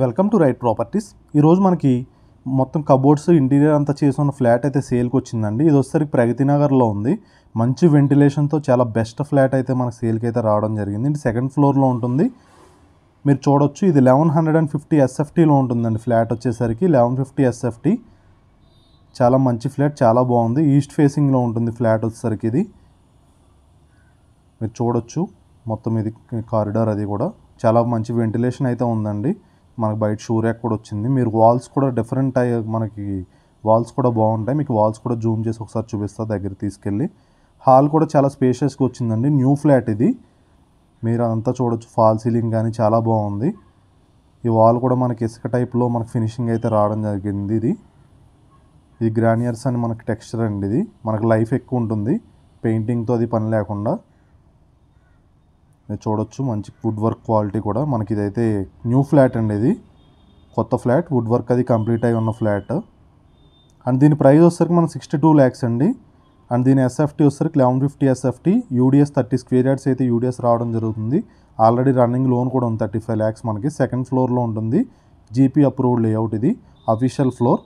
welcome to right properties ఈరోజు మనకి మొత్తం కబోర్డ్స్ ఇంటీరియర్ అంతా చేసిన ఫ్లాట్ అయితే సేల్కి వచ్చిందండి ఇది వచ్చేసరికి ప్రగతి నగర్లో ఉంది మంచి వెంటిలేషన్తో చాలా బెస్ట్ ఫ్లాట్ అయితే మనకు సేల్కి అయితే రావడం జరిగింది ఇది సెకండ్ ఫ్లోర్లో ఉంటుంది మీరు చూడొచ్చు ఇది లెవెన్ హండ్రెడ్ అండ్ ఫిఫ్టీ ఎస్ఎఫ్టీలో ఉంటుందండి ఫ్లాట్ వచ్చేసరికి లెవెన్ ఫిఫ్టీ ఎస్ఎఫ్టీ చాలా మంచి ఫ్లాట్ చాలా బాగుంది ఈస్ట్ ఫేసింగ్లో ఉంటుంది ఫ్లాట్ వచ్చేసరికి ఇది మీరు చూడొచ్చు మొత్తం ఇది కారిడార్ అది కూడా చాలా మంచి వెంటిలేషన్ అయితే ఉందండి మనకు బయట షూర్ కూడా వచ్చింది మీరు వాల్స్ కూడా డిఫరెంట్ అయ్యే మనకి వాల్స్ కూడా బాగుంటాయి మీకు వాల్స్ కూడా జూమ్ చేసి ఒకసారి చూపిస్తా దగ్గర తీసుకెళ్ళి హాల్ కూడా చాలా స్పేషియస్గా వచ్చిందండి న్యూ ఫ్లాట్ ఇది మీరు అంతా చూడొచ్చు ఫాల్ సీలింగ్ కానీ చాలా బాగుంది ఈ వాల్ కూడా మనకి ఇసుక టైప్లో మనకి ఫినిషింగ్ అయితే రావడం జరిగింది ఇది ఇది గ్రానియర్స్ అని మనకి టెక్స్చర్ అండి ఇది మనకు లైఫ్ ఎక్కువ ఉంటుంది పెయింటింగ్తో అది పని లేకుండా చూడొచ్చు మంచి వుడ్ వర్క్ క్వాలిటీ కూడా మనకి ఇదైతే న్యూ ఫ్లాట్ అండి ఇది కొత్త ఫ్లాట్ వుడ్ వర్క్ అది కంప్లీట్ అయి ఉన్న ఫ్లాట్ అండ్ దీని ప్రైస్ వచ్చేసరికి మనం సిక్స్టీ టూ ల్యాక్స్ అండి అండ్ దీని ఎస్ఎఫ్టీ వచ్చేసరికి eleven fifty SFT UDS thirty square yards అయితే యూడిఎస్ రావడం జరుగుతుంది ఆల్రెడీ రన్నింగ్ లోన్ కూడా ఉంది థర్టీ ఫైవ్ ల్యాక్స్ మనకి సెకండ్ ఫ్లోర్లో ఉంటుంది జీపీ అప్రూవ్డ్ లేఅవుట్ ఇది అఫీషియల్ ఫ్లోర్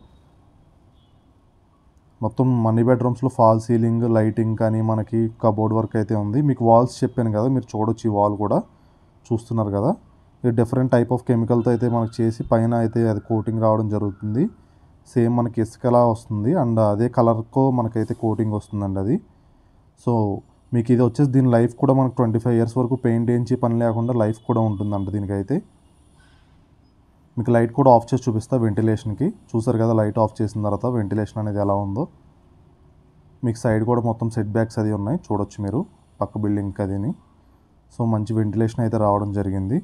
మొత్తం మనీ బెడ్రూమ్స్లో ఫాల్ సీలింగ్ లైటింగ్ కానీ మనకి కబోర్డ్ వర్క్ అయితే ఉంది మీకు వాల్స్ చెప్పాను కదా మీరు చూడొచ్చు ఈ వాల్ కూడా చూస్తున్నారు కదా ఇది డిఫరెంట్ టైప్ ఆఫ్ కెమికల్తో అయితే మనకు చేసి పైన అయితే అది కోటింగ్ రావడం జరుగుతుంది సేమ్ మనకి ఇసుకలా వస్తుంది అండ్ అదే కలర్కో మనకైతే కోటింగ్ వస్తుందండి అది సో మీకు ఇది వచ్చేసి దీని లైఫ్ కూడా మనకు ట్వంటీ ఫైవ్ ఇయర్స్ వరకు పెయింట్ వేయించి పని లేకుండా లైఫ్ కూడా ఉంటుందంట దీనికైతే మీకు లైట్ కూడా ఆఫ్ చేసి చూపిస్తా వెంటిలేషన్కి చూసారు కదా లైట్ ఆఫ్ చేసిన తర్వాత వెంటిలేషన్ అనేది ఎలా ఉందో మీకు సైడ్ కూడా మొత్తం సెట్ బ్యాక్స్ అది ఉన్నాయి చూడొచ్చు మీరు పక్క బిల్డింగ్కి అదిని సో మంచి వెంటిలేషన్ అయితే రావడం జరిగింది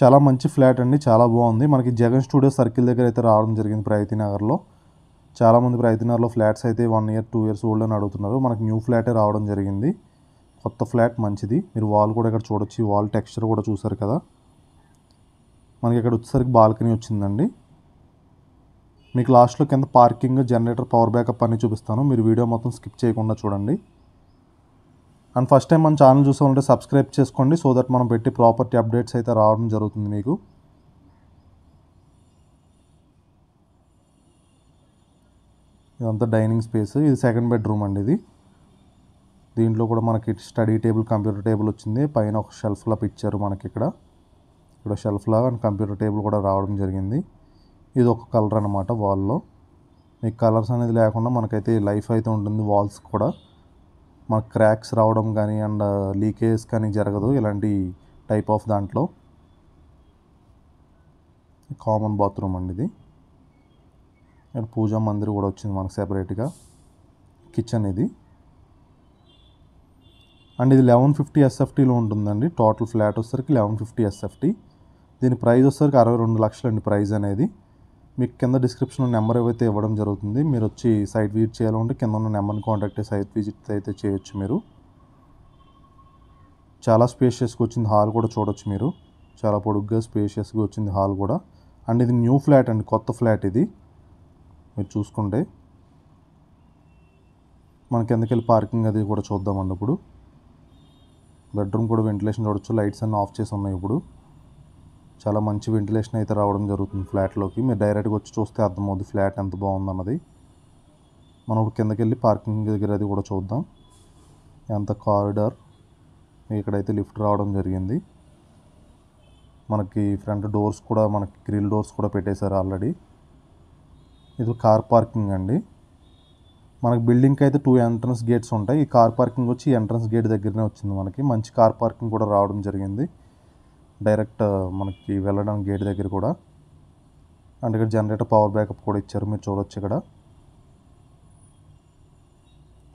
చాలా మంచి ఫ్లాట్ అండి చాలా బాగుంది మనకి జగన్ స్టూడియో సర్కిల్ దగ్గర అయితే రావడం జరిగింది ప్రయతి నగర్లో చాలామంది ప్రయతి నగర్లో ఫ్లాట్స్ అయితే one year two years old అని అడుగుతున్నారు మనకి న్యూ ఫ్లాటే రావడం జరిగింది కొత్త ఫ్లాట్ మంచిది మీరు వాల్ కూడా ఇక్కడ చూడొచ్చు వాల్ టెక్స్చర్ కూడా చూసారు కదా మనకి ఇక్కడ వచ్చేసరికి బాల్కనీ వచ్చిందండి మీకు లాస్ట్లో కింద పార్కింగ్ జనరేటర్ పవర్ బ్యాకప్ అని చూపిస్తాను మీరు వీడియో మొత్తం స్కిప్ చేయకుండా చూడండి అండ్ ఫస్ట్ టైం మన ఛానల్ చూసామంటే సబ్స్క్రైబ్ చేసుకోండి సో దట్ మనం పెట్టి ప్రాపర్టీ అప్డేట్స్ అయితే రావడం జరుగుతుంది మీకు ఇదంతా డైనింగ్ స్పేస్ ఇది సెకండ్ బెడ్రూమ్ అండి ఇది దీంట్లో కూడా మనకి స్టడీ టేబుల్ కంప్యూటర్ టేబుల్ వచ్చింది పైన ఒక షెల్ఫ్లో పిచ్చారు మనకి ఇక్కడ ఇక్కడ షెల్ఫ్ లాగా అండ్ కంప్యూటర్ టేబుల్ కూడా రావడం జరిగింది ఇది ఒక కలర్ అనమాట వాల్లో మీకు కలర్స్ అనేది లేకుండా మనకైతే లైఫ్ అయితే ఉంటుంది వాల్స్ కూడా మన క్రాక్స్ రావడం కానీ అండ్ లీకేజ్ కానీ జరగదు ఇలాంటి టైప్ ఆఫ్ దాంట్లో కామన్ బాత్రూమ్ అండి ఇది అండ్ పూజా మందిర్ కూడా వచ్చింది మనకు సెపరేట్గా కిచెన్ ఇది అండ్ ఇది లెవెన్ ఫిఫ్టీ ఎస్ఎఫ్టీలో ఉంటుందండి టోటల్ ఫ్లాట్ వచ్చేసరికి లెవెన్ ఫిఫ్టీ ఎస్ఎఫ్టీ దీని ప్రైజ్ వచ్చేసరికి అరవై రెండు లక్షలు అండి ప్రైజ్ అనేది మీకు కింద డిస్క్రిప్షన్లో నెంబర్ ఏవైతే ఇవ్వడం జరుగుతుంది మీరు వచ్చి సైట్ విజిట్ చేయాలంటే కింద ఉన్న నెంబర్ని కాంటాక్ట్ సైట్ విజిట్ అయితే చేయొచ్చు మీరు చాలా స్పేషియస్గా వచ్చింది హాల్ కూడా చూడొచ్చు మీరు చాలా పొడుగ్గా స్పేషియస్గా వచ్చింది హాల్ కూడా అండ్ ఇది న్యూ ఫ్లాట్ అండి కొత్త ఫ్లాట్ ఇది మీరు చూసుకుంటే మన కిందకెళ్ళి పార్కింగ్ అది కూడా చూద్దామండి ఇప్పుడు బెడ్రూమ్ కూడా వెంటిలేషన్ చూడొచ్చు లైట్స్ అన్నీ ఆఫ్ చేసి ఉన్నాయి ఇప్పుడు చాలా మంచి వెంటిలేషన్ అయితే రావడం జరుగుతుంది ఫ్లాట్లోకి మీరు డైరెక్ట్గా వచ్చి చూస్తే అర్థమవుద్ది ఫ్లాట్ ఎంత బాగుందన్నది మనం ఇప్పుడు కిందకి వెళ్ళి పార్కింగ్ దగ్గర అది కూడా చూద్దాం ఎంత కారిడార్ ఇక్కడైతే లిఫ్ట్ రావడం జరిగింది మనకి ఫ్రంట్ డోర్స్ కూడా మనకి గ్రిల్ డోర్స్ కూడా పెట్టేశారు ఆల్రెడీ ఇది కార్ పార్కింగ్ అండి మనకి బిల్డింగ్కి అయితే టూ ఎంట్రన్స్ గేట్స్ ఉంటాయి ఈ కార్ పార్కింగ్ వచ్చి ఎంట్రన్స్ గేట్ దగ్గరనే వచ్చింది మనకి మంచి కార్ పార్కింగ్ కూడా రావడం జరిగింది డైరెక్ట్ మనకి వెళ్ళడం గేట్ దగ్గర కూడా అండ్ ఇక్కడ జనరేటర్ పవర్ బ్యాకప్ కూడా ఇచ్చారు మీరు చూడొచ్చు ఇక్కడ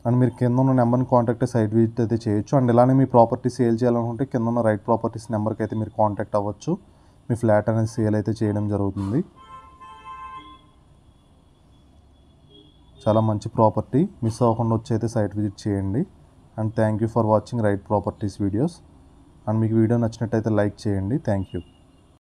అండ్ మీరు కింద ఉన్న నెంబర్ని కాంటాక్ట్ సైడ్ విజిట్ అయితే చేయొచ్చు అండ్ ఇలానే మీ ప్రాపర్టీ సేల్ చేయాలనుకుంటే కింద ఉన్న రైట్ ప్రాపర్టీస్ నెంబర్కి అయితే మీరు కాంటాక్ట్ అవ్వచ్చు మీ ఫ్లాట్ అనేది సేల్ అయితే చేయడం జరుగుతుంది చాలా మంచి ప్రాపర్టీ మిస్ అవ్వకుండా వచ్చి అయితే సైట్ విజిట్ చేయండి and thank you for watching Right Properties videos and మీకు వీడియో నచ్చినట్టయితే లైక్ చేయండి థ్యాంక్ యూ